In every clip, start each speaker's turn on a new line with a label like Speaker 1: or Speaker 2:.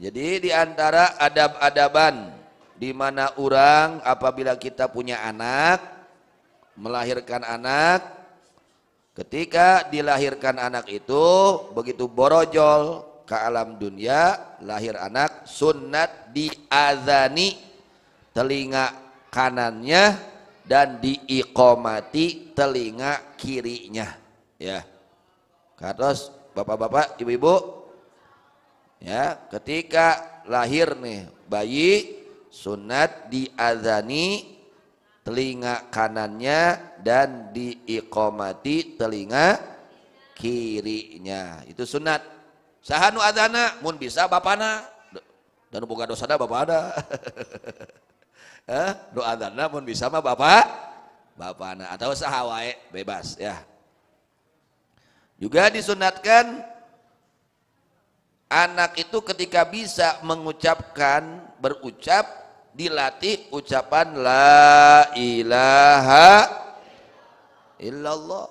Speaker 1: Jadi di antara adab-adaban di mana orang apabila kita punya anak melahirkan anak ketika dilahirkan anak itu begitu borojol ke alam dunia lahir anak sunat diazani telinga kanannya dan diikomati telinga kirinya ya Kados bapak-bapak ibu-ibu Ya, ketika lahir nih bayi sunat diadani telinga kanannya dan diikomati telinga kirinya. Itu sunat. Sahanu adana mun bisa bapana dan boga dosana bapak ada. doa adana mun bisa mah bapak bapana atau sahawae bebas ya. Juga disunatkan anak itu ketika bisa mengucapkan berucap dilatih ucapan la ilaha illallah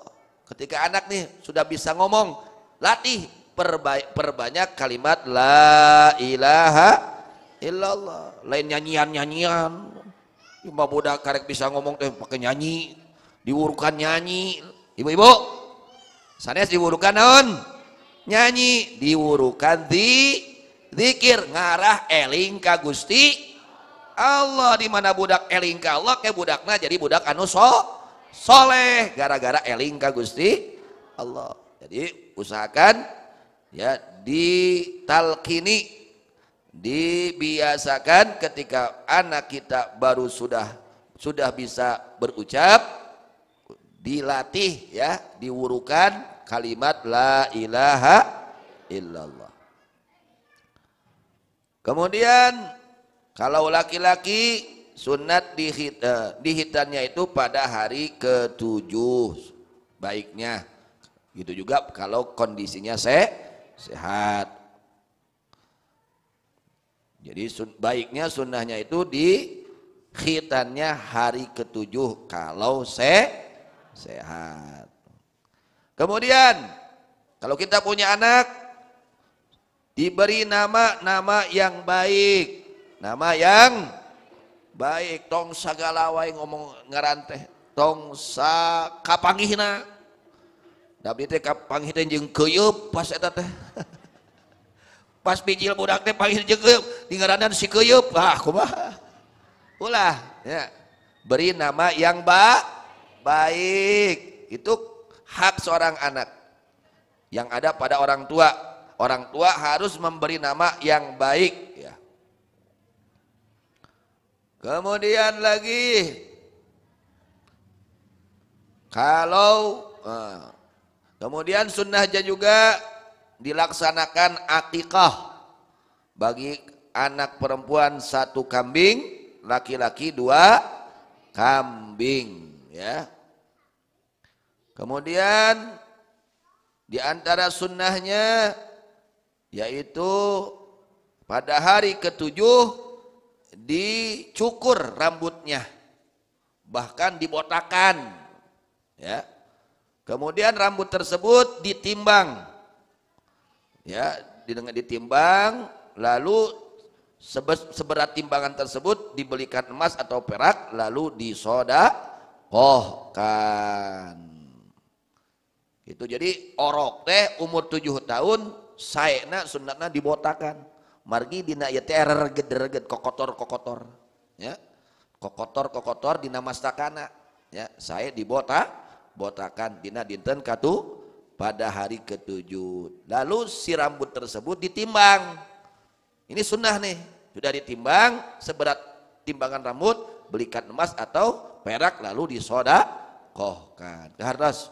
Speaker 1: ketika anak nih sudah bisa ngomong latih perbaik, perbanyak kalimat la ilaha illallah lain nyanyian-nyanyian cuma budak karek bisa ngomong teh pakai nyanyi diurukan nyanyi ibu-ibu sanes diurukan naon nyanyi diwurukan di zikir ngarah eling ka Gusti Allah di mana budak eling ka Allah ke budakna jadi budak anu so soleh gara-gara eling ka Gusti Allah jadi usahakan ya ditalkini dibiasakan ketika anak kita baru sudah sudah bisa berucap dilatih ya diwurukan kalimat la ilaha illallah. Kemudian kalau laki-laki sunat dihit, eh, hitannya dihitannya itu pada hari ketujuh baiknya. Gitu juga kalau kondisinya se sehat. Jadi sun, baiknya sunnahnya itu di khitannya hari ketujuh kalau se sehat. Kemudian kalau kita punya anak diberi nama-nama yang baik. Nama yang baik tong segala sagalawai ngomong ngarante tong sa kapangihna tapi teh kapangih teh jeung pas eta teh pas bijil budak teh pangih jeung keuyup dingaranan si keuyup ah kumaha ulah ya beri nama yang ba baik itu hak seorang anak yang ada pada orang tua. Orang tua harus memberi nama yang baik ya. Kemudian lagi kalau eh, kemudian sunnahnya juga dilaksanakan akikah bagi anak perempuan satu kambing, laki-laki dua kambing ya. Kemudian di antara sunnahnya yaitu pada hari ketujuh dicukur rambutnya bahkan dibotakan ya kemudian rambut tersebut ditimbang ya ditimbang lalu seberat timbangan tersebut dibelikan emas atau perak lalu kan itu jadi orok teh umur tujuh tahun saya nak sunatna dibotakan. Margi dina ya terer geder ged kokotor-kokotor. Ya. Kokotor-kokotor dina mastakana. Ya, saya dibotak botakan dina dinten katu pada hari ketujuh. Lalu si rambut tersebut ditimbang. Ini sunnah nih. Sudah ditimbang seberat timbangan rambut belikan emas atau perak lalu kohkan Hartas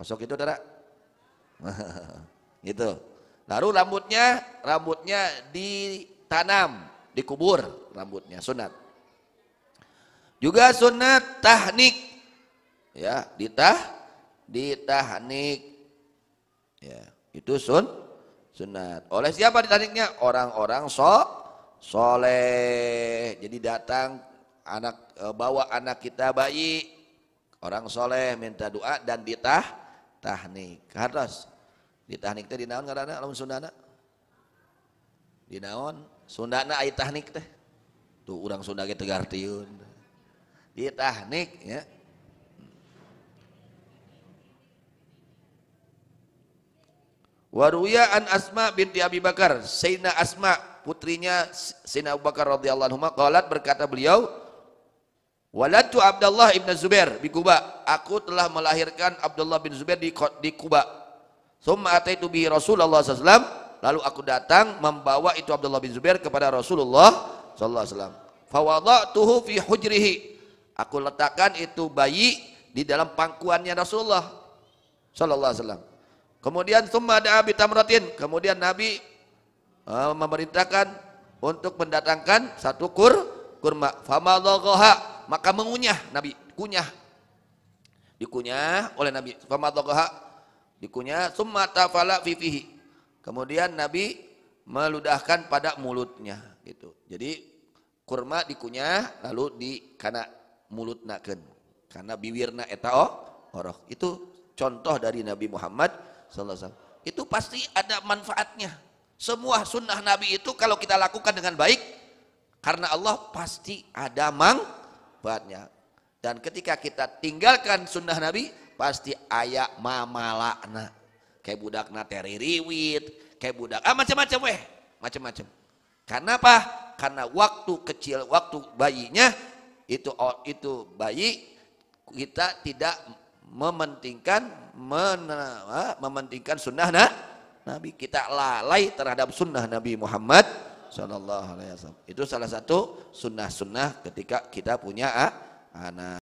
Speaker 1: Masuk itu darah, gitu. Lalu rambutnya, rambutnya ditanam, dikubur rambutnya, sunat. Juga sunat tahnik. Ya, ditah, ditahnik. Ya, itu sun, sunat. Oleh siapa ditahniknya? Orang-orang so, soleh. Jadi datang anak e, bawa anak kita bayi orang soleh minta doa dan ditah tahnik hartos di tahnik teh dinaon ngaranna lamun sundana dinaon sundana ai tahnik teh tuh urang sunda ge tegar tiun di tahnik ya Waruya an Asma binti Abi Bakar, Sayyidina Asma putrinya Sayyidina Abu Bakar radhiyallahu anhu berkata beliau Walatu Abdullah ibn Zubair di Kuba. Aku telah melahirkan Abdullah bin Zubair di, di Kuba. Summa ataitu bi Rasulullah SAW. Lalu aku datang membawa itu Abdullah bin Zubair kepada Rasulullah SAW. Fawadatuhu fi hujrihi. Aku letakkan itu bayi di dalam pangkuannya Rasulullah SAW. Kemudian summa da'a tamratin. Kemudian Nabi e, memerintahkan untuk mendatangkan satu kur kurma. kohak maka mengunyah Nabi, kunyah. Dikunyah oleh Nabi. Famatogha dikunyah summa tafala fihi Kemudian Nabi meludahkan pada mulutnya gitu. Jadi kurma dikunyah lalu di kana mulut naken karena biwirna nak orok itu contoh dari Nabi Muhammad SAW itu pasti ada manfaatnya semua sunnah Nabi itu kalau kita lakukan dengan baik karena Allah pasti ada mang banyak. Dan ketika kita tinggalkan sunnah Nabi, pasti ayak mamalakna Kayak budak nateri riwit, kayak budak, ah macam-macam weh, macam-macam. Karena apa? Karena waktu kecil, waktu bayinya, itu itu bayi, kita tidak mementingkan ah, mementingkan sunnah nah, Nabi. Kita lalai terhadap sunnah Nabi Muhammad Shallallahu Alaihi Wasallam. Itu salah satu sunnah-sunnah ketika kita punya ah, anak.